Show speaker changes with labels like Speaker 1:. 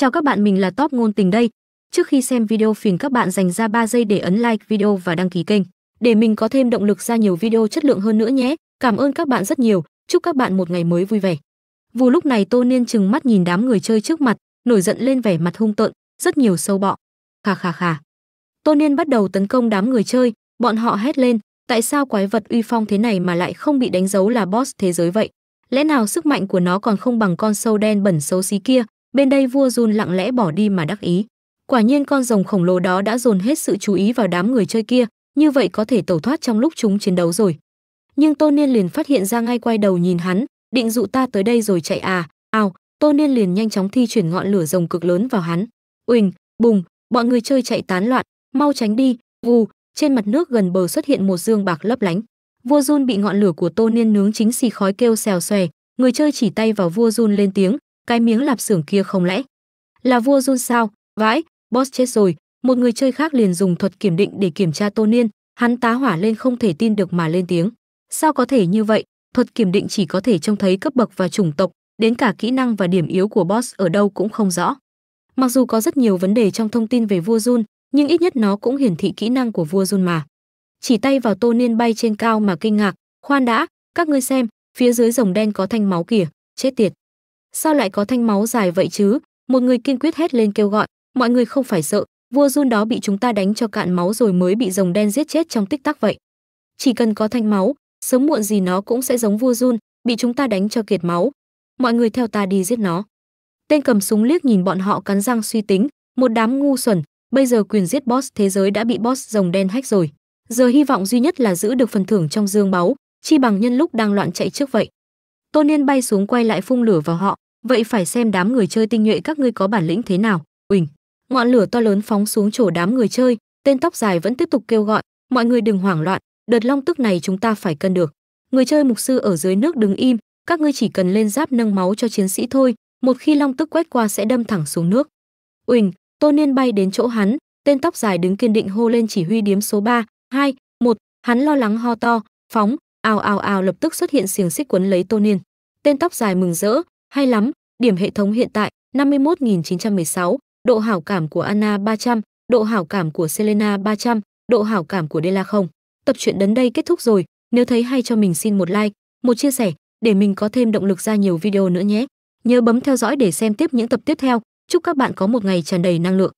Speaker 1: Chào các bạn, mình là Top ngôn tình đây. Trước khi xem video phiền các bạn dành ra 3 giây để ấn like video và đăng ký kênh để mình có thêm động lực ra nhiều video chất lượng hơn nữa nhé. Cảm ơn các bạn rất nhiều, chúc các bạn một ngày mới vui vẻ. Vù lúc này Tô Niên chừng mắt nhìn đám người chơi trước mặt, nổi giận lên vẻ mặt hung tợn, rất nhiều sâu bọ. Khà khà khà. Tô Niên bắt đầu tấn công đám người chơi, bọn họ hét lên, tại sao quái vật uy phong thế này mà lại không bị đánh dấu là boss thế giới vậy? Lẽ nào sức mạnh của nó còn không bằng con sâu đen bẩn xấu xí kia? bên đây vua run lặng lẽ bỏ đi mà đắc ý quả nhiên con rồng khổng lồ đó đã dồn hết sự chú ý vào đám người chơi kia như vậy có thể tẩu thoát trong lúc chúng chiến đấu rồi nhưng tô niên liền phát hiện ra ngay quay đầu nhìn hắn định dụ ta tới đây rồi chạy à ao tô niên liền nhanh chóng thi chuyển ngọn lửa rồng cực lớn vào hắn uỳnh bùng bọn người chơi chạy tán loạn mau tránh đi vù trên mặt nước gần bờ xuất hiện một dương bạc lấp lánh vua run bị ngọn lửa của tô niên nướng chính xì khói kêu xèo xòe người chơi chỉ tay vào vua run lên tiếng cái miếng lạp xưởng kia không lẽ là vua run sao vãi boss chết rồi một người chơi khác liền dùng thuật kiểm định để kiểm tra tô niên hắn tá hỏa lên không thể tin được mà lên tiếng sao có thể như vậy thuật kiểm định chỉ có thể trông thấy cấp bậc và chủng tộc đến cả kỹ năng và điểm yếu của boss ở đâu cũng không rõ mặc dù có rất nhiều vấn đề trong thông tin về vua run nhưng ít nhất nó cũng hiển thị kỹ năng của vua run mà chỉ tay vào tô niên bay trên cao mà kinh ngạc khoan đã các ngươi xem phía dưới rồng đen có thanh máu kìa chết tiệt sao lại có thanh máu dài vậy chứ một người kiên quyết hét lên kêu gọi mọi người không phải sợ vua run đó bị chúng ta đánh cho cạn máu rồi mới bị rồng đen giết chết trong tích tắc vậy chỉ cần có thanh máu sớm muộn gì nó cũng sẽ giống vua run bị chúng ta đánh cho kiệt máu mọi người theo ta đi giết nó tên cầm súng liếc nhìn bọn họ cắn răng suy tính một đám ngu xuẩn bây giờ quyền giết boss thế giới đã bị boss rồng đen hách rồi giờ hy vọng duy nhất là giữ được phần thưởng trong dương báu chi bằng nhân lúc đang loạn chạy trước vậy tôn niên bay xuống quay lại phun lửa vào họ vậy phải xem đám người chơi tinh nhuệ các ngươi có bản lĩnh thế nào uỳnh ngọn lửa to lớn phóng xuống chỗ đám người chơi tên tóc dài vẫn tiếp tục kêu gọi mọi người đừng hoảng loạn đợt long tức này chúng ta phải cân được người chơi mục sư ở dưới nước đứng im các ngươi chỉ cần lên giáp nâng máu cho chiến sĩ thôi một khi long tức quét qua sẽ đâm thẳng xuống nước uỳnh tô niên bay đến chỗ hắn tên tóc dài đứng kiên định hô lên chỉ huy điếm số ba, hai, một. hắn lo lắng ho to phóng ào ào ào lập tức xuất hiện xiềng xích quấn lấy tô niên tên tóc dài mừng rỡ hay lắm, điểm hệ thống hiện tại 51.916, độ hảo cảm của Anna 300, độ hảo cảm của Selena 300, độ hảo cảm của Dela không. Tập truyện đến đây kết thúc rồi, nếu thấy hay cho mình xin một like, một chia sẻ để mình có thêm động lực ra nhiều video nữa nhé. Nhớ bấm theo dõi để xem tiếp những tập tiếp theo. Chúc các bạn có một ngày tràn đầy năng lượng.